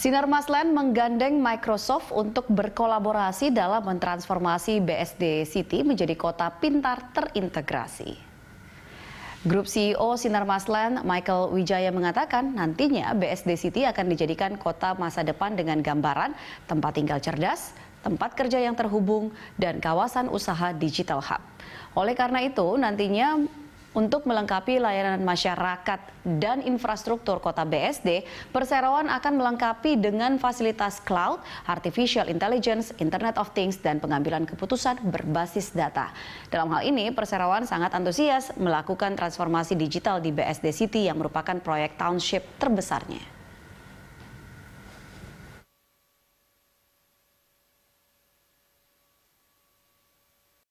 Sinar Sinarmasland menggandeng Microsoft untuk berkolaborasi dalam mentransformasi BSD City menjadi kota pintar terintegrasi. Grup CEO Sinar Sinarmasland Michael Wijaya mengatakan nantinya BSD City akan dijadikan kota masa depan dengan gambaran tempat tinggal cerdas, tempat kerja yang terhubung, dan kawasan usaha digital hub. Oleh karena itu nantinya untuk melengkapi layanan masyarakat dan infrastruktur kota BSD, perseroan akan melengkapi dengan fasilitas cloud, artificial intelligence, Internet of Things, dan pengambilan keputusan berbasis data. Dalam hal ini, perseroan sangat antusias melakukan transformasi digital di BSD City yang merupakan proyek township terbesarnya.